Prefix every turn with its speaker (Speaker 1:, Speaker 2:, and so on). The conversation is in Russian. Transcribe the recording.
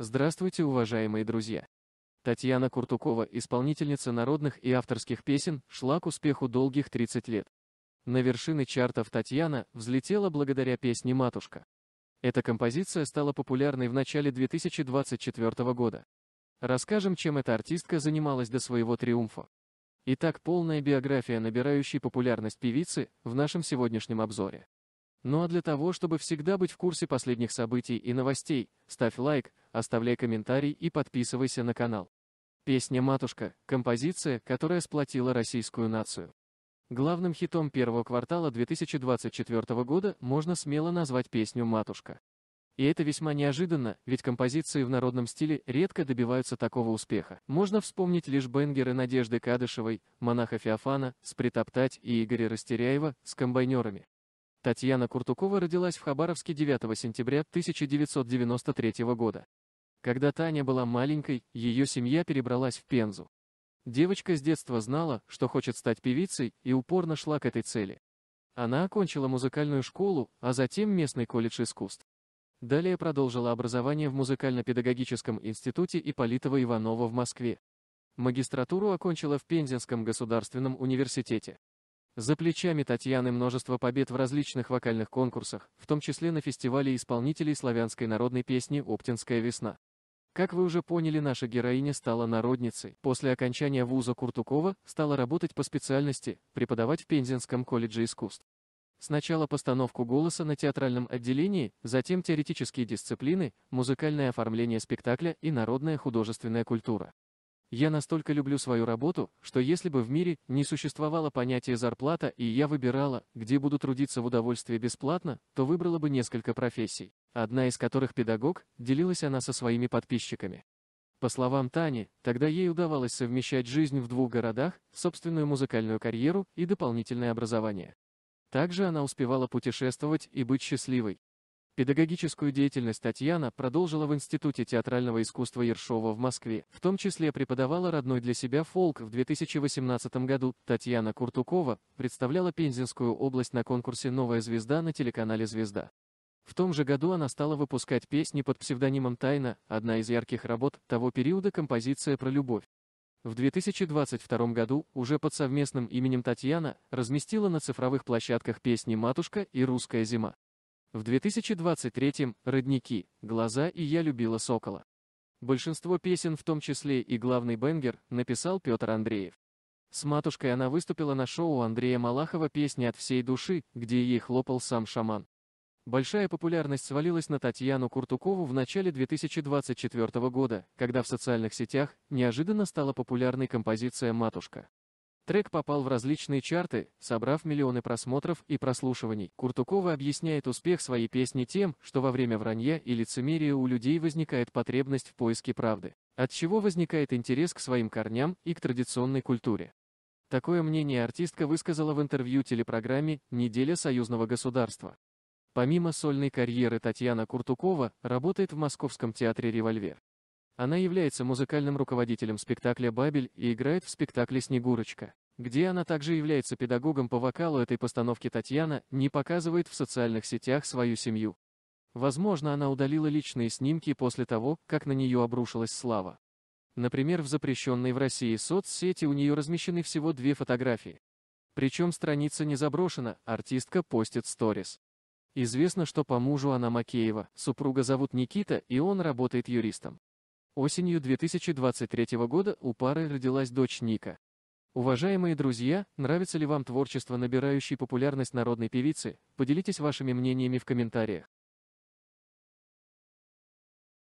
Speaker 1: Здравствуйте, уважаемые друзья! Татьяна Куртукова, исполнительница народных и авторских песен, шла к успеху долгих 30 лет. На вершины чартов Татьяна взлетела благодаря песне «Матушка». Эта композиция стала популярной в начале 2024 года. Расскажем, чем эта артистка занималась до своего триумфа. Итак, полная биография набирающей популярность певицы в нашем сегодняшнем обзоре. Ну а для того, чтобы всегда быть в курсе последних событий и новостей, ставь лайк, оставляй комментарий и подписывайся на канал. Песня «Матушка» — композиция, которая сплотила российскую нацию. Главным хитом первого квартала 2024 года можно смело назвать песню «Матушка». И это весьма неожиданно, ведь композиции в народном стиле редко добиваются такого успеха. Можно вспомнить лишь бенгеры Надежды Кадышевой, монаха Феофана, Спритоптать и Игоря Растеряева с комбайнерами. Татьяна Куртукова родилась в Хабаровске 9 сентября 1993 года. Когда Таня была маленькой, ее семья перебралась в Пензу. Девочка с детства знала, что хочет стать певицей, и упорно шла к этой цели. Она окончила музыкальную школу, а затем местный колледж искусств. Далее продолжила образование в музыкально-педагогическом институте Ипполитова Иванова в Москве. Магистратуру окончила в Пензенском государственном университете. За плечами Татьяны множество побед в различных вокальных конкурсах, в том числе на фестивале исполнителей славянской народной песни «Оптинская весна». Как вы уже поняли, наша героиня стала народницей. После окончания вуза Куртукова стала работать по специальности, преподавать в Пензенском колледже искусств. Сначала постановку голоса на театральном отделении, затем теоретические дисциплины, музыкальное оформление спектакля и народная художественная культура. Я настолько люблю свою работу, что если бы в мире не существовало понятия зарплата и я выбирала, где буду трудиться в удовольствие бесплатно, то выбрала бы несколько профессий, одна из которых педагог, делилась она со своими подписчиками. По словам Тани, тогда ей удавалось совмещать жизнь в двух городах, собственную музыкальную карьеру и дополнительное образование. Также она успевала путешествовать и быть счастливой, Педагогическую деятельность Татьяна продолжила в Институте театрального искусства Ершова в Москве, в том числе преподавала родной для себя фолк в 2018 году. Татьяна Куртукова представляла Пензенскую область на конкурсе «Новая звезда» на телеканале «Звезда». В том же году она стала выпускать песни под псевдонимом «Тайна», одна из ярких работ того периода композиция про любовь. В 2022 году уже под совместным именем Татьяна разместила на цифровых площадках песни «Матушка» и «Русская зима». В 2023-м «Родники», «Глаза» и «Я любила Сокола». Большинство песен, в том числе и главный бенгер, написал Петр Андреев. С матушкой она выступила на шоу Андрея Малахова "Песни от всей души», где ей хлопал сам шаман. Большая популярность свалилась на Татьяну Куртукову в начале 2024 года, когда в социальных сетях неожиданно стала популярной композиция «Матушка». Трек попал в различные чарты, собрав миллионы просмотров и прослушиваний. Куртукова объясняет успех своей песни тем, что во время вранья и лицемерия у людей возникает потребность в поиске правды. От чего возникает интерес к своим корням и к традиционной культуре. Такое мнение артистка высказала в интервью телепрограмме «Неделя союзного государства». Помимо сольной карьеры Татьяна Куртукова работает в Московском театре «Револьвер». Она является музыкальным руководителем спектакля «Бабель» и играет в спектакле «Снегурочка», где она также является педагогом по вокалу этой постановки Татьяна, не показывает в социальных сетях свою семью. Возможно, она удалила личные снимки после того, как на нее обрушилась слава. Например, в запрещенной в России соцсети у нее размещены всего две фотографии. Причем страница не заброшена, артистка постит сторис. Известно, что по мужу она Макеева, супруга зовут Никита, и он работает юристом. Осенью 2023 года у пары родилась дочь Ника. Уважаемые друзья, нравится ли вам творчество набирающей популярность народной певицы? Поделитесь вашими мнениями в комментариях.